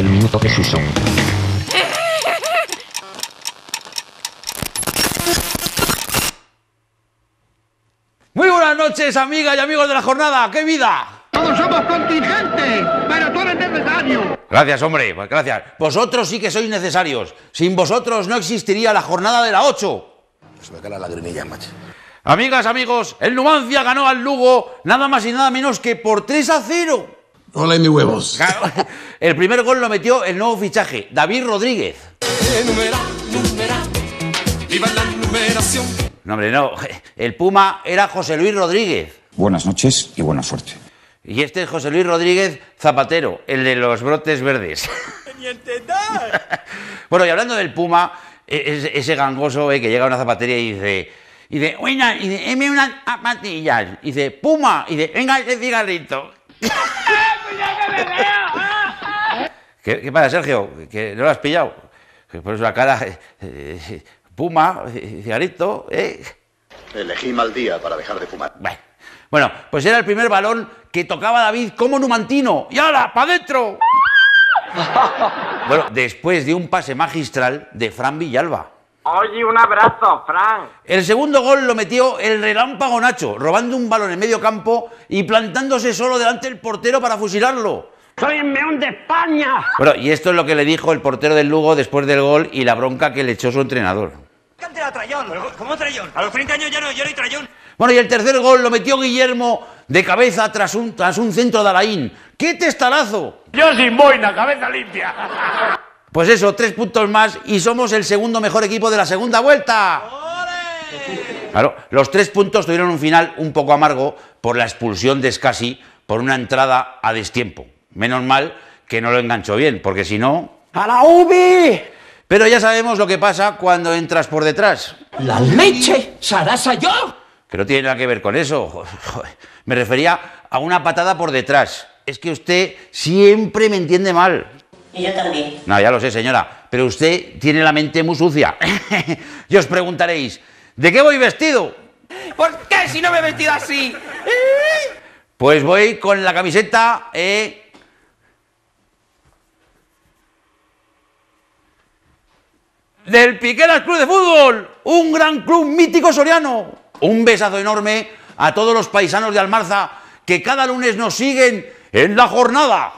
El minuto de son. Muy buenas noches, amigas y amigos de la jornada. ¡Qué vida! Todos somos contingentes, pero tú eres necesario. Gracias, hombre, pues gracias. Vosotros sí que sois necesarios. Sin vosotros no existiría la jornada de la 8. Se me cae la lagrimilla, macho. Amigas, amigos, el Numancia ganó al Lugo nada más y nada menos que por 3 a 0. Hola y huevos. El primer gol lo metió el nuevo fichaje, David Rodríguez. Enumera, viva la numeración. No, hombre, no. El Puma era José Luis Rodríguez. Buenas noches y buena suerte. Y este es José Luis Rodríguez Zapatero, el de los brotes verdes. bueno, y hablando del Puma, e-, ese gangoso eh, que llega a una zapatería y dice... Y dice, oiga, y dice, una zapatillas. Y dice, Puma. Y dice, venga ese cigarrito. ¿Qué, pasa, Sergio? ¿Que no lo has pillado? Por eso la cara... Eh, eh, puma, cigarrito, ¿eh? Elegí mal día para dejar de fumar. Bueno, pues era el primer balón que tocaba David como numantino. ¡Y ahora, para dentro! bueno, después de un pase magistral de Fran Villalba. Oye, un abrazo, Frank. El segundo gol lo metió el relámpago Nacho, robando un balón en medio campo y plantándose solo delante del portero para fusilarlo. ¡Soy el meón de España! Bueno, y esto es lo que le dijo el portero del Lugo después del gol y la bronca que le echó su entrenador. ¿Qué trayón? ¿Cómo trayón? A los 30 años ya no, yo no trayón. Bueno, y el tercer gol lo metió Guillermo de cabeza tras un, tras un centro de Alain. ¡Qué testarazo! Yo sin boina, cabeza limpia. Pues eso, tres puntos más y somos el segundo mejor equipo de la segunda vuelta. Claro, los tres puntos tuvieron un final un poco amargo por la expulsión de Scassi por una entrada a destiempo. Menos mal que no lo enganchó bien, porque si no... ¡A la UBI! Pero ya sabemos lo que pasa cuando entras por detrás. ¡La leche! ¡Sarasa yo! Que no tiene nada que ver con eso. Me refería a una patada por detrás. Es que usted siempre me entiende mal. Y yo también. No, ya lo sé, señora, pero usted tiene la mente muy sucia. y os preguntaréis, ¿de qué voy vestido? ¿Por qué si no me he vestido así? pues voy con la camiseta... Eh. Del Piqueras Club de Fútbol, un gran club mítico soriano. Un besazo enorme a todos los paisanos de Almarza que cada lunes nos siguen en la jornada.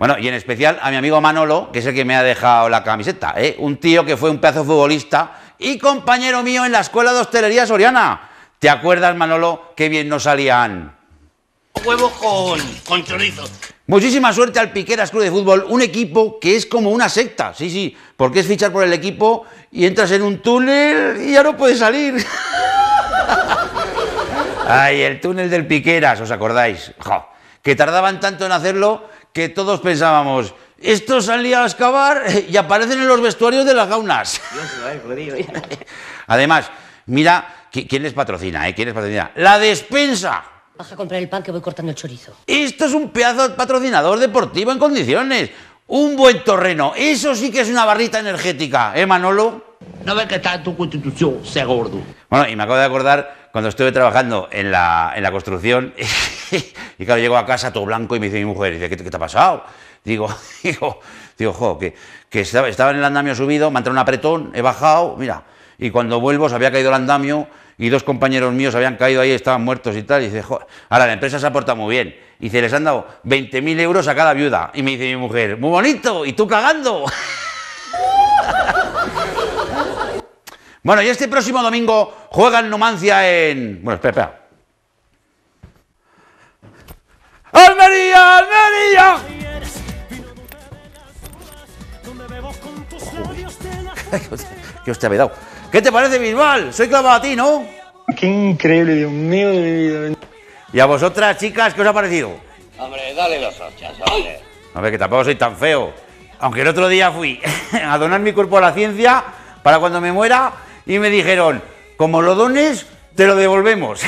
Bueno, y en especial a mi amigo Manolo, que es el que me ha dejado la camiseta, ¿eh? un tío que fue un pedazo futbolista y compañero mío en la escuela de hostelería soriana. ¿Te acuerdas, Manolo, qué bien nos salían? Huevos con, chorizo. Muchísima suerte al Piqueras Club de Fútbol, un equipo que es como una secta, sí, sí, porque es fichar por el equipo y entras en un túnel y ya no puedes salir. Ay, el túnel del Piqueras, ¿os acordáis? que tardaban tanto en hacerlo que todos pensábamos, esto salía a excavar y aparecen en los vestuarios de las gaunas. Además, mira, ¿quién les patrocina? Eh? ¿Quién les patrocina? ¡La despensa! Baja a comprar el pan que voy cortando el chorizo. Esto es un pedazo de patrocinador deportivo en condiciones. Un buen terreno. Eso sí que es una barrita energética, ¿eh, Manolo? No ve que está en tu constitución, sea gordo. Bueno, y me acabo de acordar cuando estuve trabajando en la, construcción, y claro, llego a casa todo blanco y me dice mi mujer, dice, ¿qué, te ha pasado? Digo, digo, digo, jo, que, que estaba, estaba, en el andamio subido, me ha entrado un apretón, he bajado, mira, y cuando vuelvo se había caído el andamio y dos compañeros míos habían caído ahí, estaban muertos y tal, y dice, jo, ahora la empresa se ha portado muy bien, y dice, les han dado 20.000 euros a cada viuda, y me dice mi mujer, muy bonito, y tú cagando. Bueno, y este próximo domingo juega el Numancia en. Bueno, espera, espera. ¡Almería! ¡Almería! ¿Qué os te ha dado? ¿Qué te parece, Bisbal? Soy clavado a ti, ¿no? Qué increíble, Dios mío ¿Y a vosotras, chicas, qué os ha parecido? Hombre, dale las ochas, hombre. A ver, que tampoco soy tan feo. Aunque el otro día fui a donar mi cuerpo a la ciencia para cuando me muera y me dijeron, como lo dones, te lo devolvemos.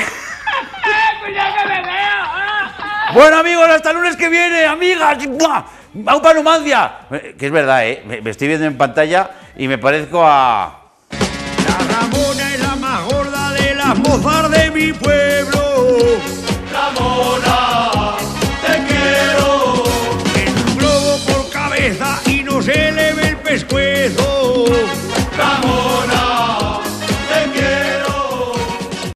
bueno amigos, hasta el lunes que viene, amigas. ¡Aupa Numancia! Eh, que es verdad, ¿eh? Me estoy viendo en pantalla y me parezco a... La Ramona es la más gorda de las mozas de mi pueblo. Ramona, te quiero. Es un globo por cabeza y no se le el pescuezo. Ramona.